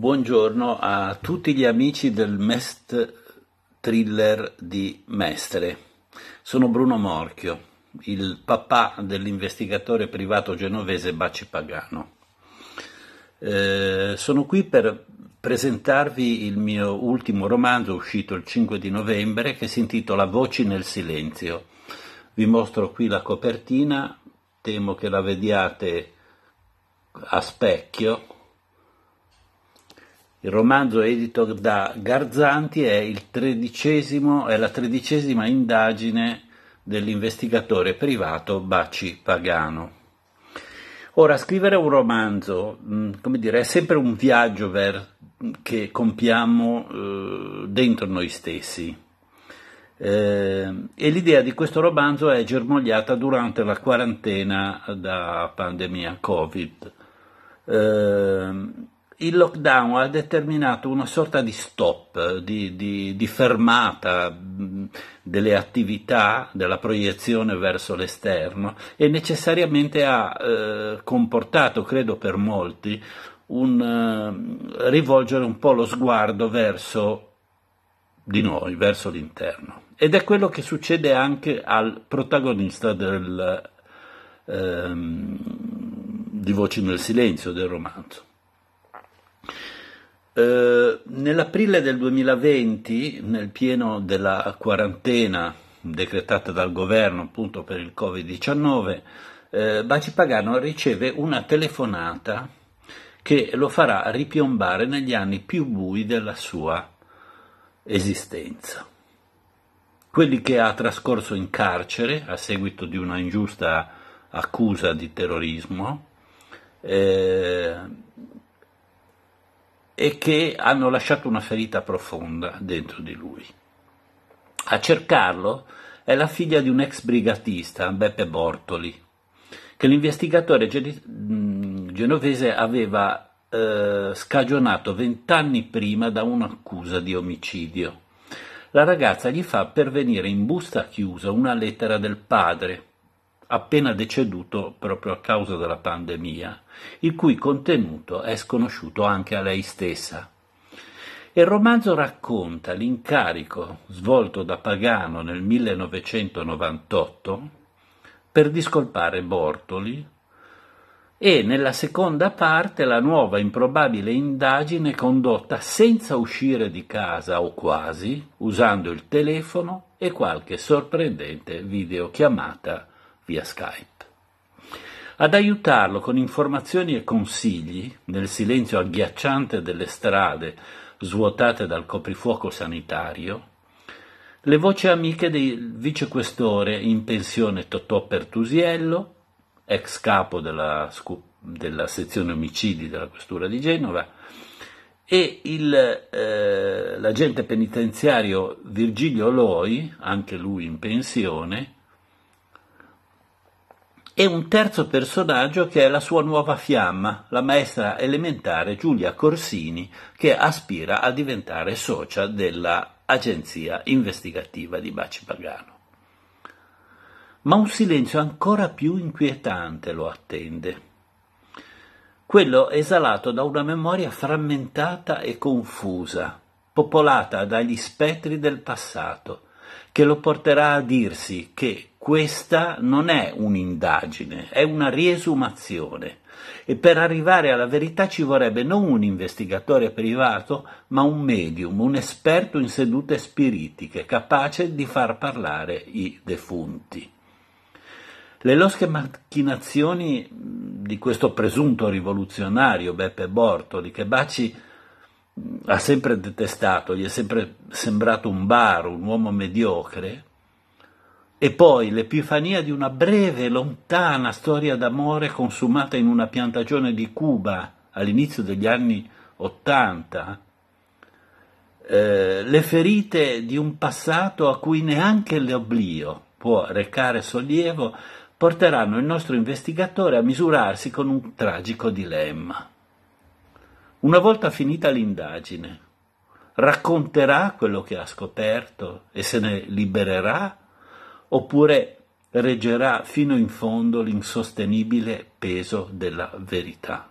buongiorno a tutti gli amici del Mest Thriller di Mestre. Sono Bruno Morchio, il papà dell'investigatore privato genovese Baci Pagano. Eh, sono qui per presentarvi il mio ultimo romanzo uscito il 5 di novembre che si intitola Voci nel silenzio. Vi mostro qui la copertina, temo che la vediate a specchio il romanzo edito da Garzanti è, è la tredicesima indagine dell'investigatore privato Baci Pagano. Ora, scrivere un romanzo, mm, come dire, è sempre un viaggio ver- che compiamo eh, dentro noi stessi. Eh, e l'idea di questo romanzo è germogliata durante la quarantena da pandemia Covid. Eh, il lockdown ha determinato una sorta di stop, di, di, di fermata mm, delle attività, della proiezione verso l'esterno e necessariamente ha eh, comportato, credo per molti, un eh, rivolgere un po' lo sguardo verso di noi, verso l'interno. Ed è quello che succede anche al protagonista del, ehm, di Voci nel Silenzio del romanzo. Eh, nell'aprile del 2020, nel pieno della quarantena decretata dal governo appunto per il Covid-19, eh, Baci Pagano riceve una telefonata che lo farà ripiombare negli anni più bui della sua esistenza. Quelli che ha trascorso in carcere a seguito di una ingiusta accusa di terrorismo, eh, e che hanno lasciato una ferita profonda dentro di lui. A cercarlo è la figlia di un ex brigatista, Beppe Bortoli, che l'investigatore mm, genovese aveva eh, scagionato vent'anni prima da un'accusa di omicidio. La ragazza gli fa pervenire in busta chiusa una lettera del padre, appena deceduto proprio a causa della pandemia, il cui contenuto è sconosciuto anche a lei stessa. il romanzo racconta l'incarico svolto da Pagano nel 1998 per discolpare Bortoli e nella seconda parte la nuova improbabile indagine condotta senza uscire di casa o quasi, usando il telefono e qualche sorprendente videochiamata via Skype. Ad aiutarlo con informazioni e consigli, nel silenzio agghiacciante delle strade svuotate dal coprifuoco sanitario, le voci amiche del vicequestore in pensione Totò Pertusiello, ex capo della, della sezione omicidi della questura di Genova, e il, eh, l'agente penitenziario Virgilio Loi, anche lui in pensione, e un terzo personaggio che è la sua nuova fiamma, la maestra elementare Giulia Corsini, che aspira a diventare socia dell'agenzia investigativa di Baci Pagano. Ma un silenzio ancora più inquietante lo attende. Quello esalato da una memoria frammentata e confusa, popolata dagli spettri del passato, che lo porterà a dirsi che questa non è un'indagine, è una riesumazione e per arrivare alla verità ci vorrebbe non un investigatore privato, ma un medium, un esperto in sedute spiritiche, capace di far parlare i defunti. Le losche macchinazioni di questo presunto rivoluzionario Beppe Bortoli, che Baci ha sempre detestato, gli è sempre sembrato un bar, un uomo mediocre, e poi l'epifania di una breve, lontana storia d'amore consumata in una piantagione di Cuba all'inizio degli anni Ottanta, eh, le ferite di un passato a cui neanche l'oblio può recare sollievo porteranno il nostro investigatore a misurarsi con un tragico dilemma. Una volta finita l'indagine, racconterà quello che ha scoperto e se ne libererà oppure reggerà fino in fondo l'insostenibile peso della verità.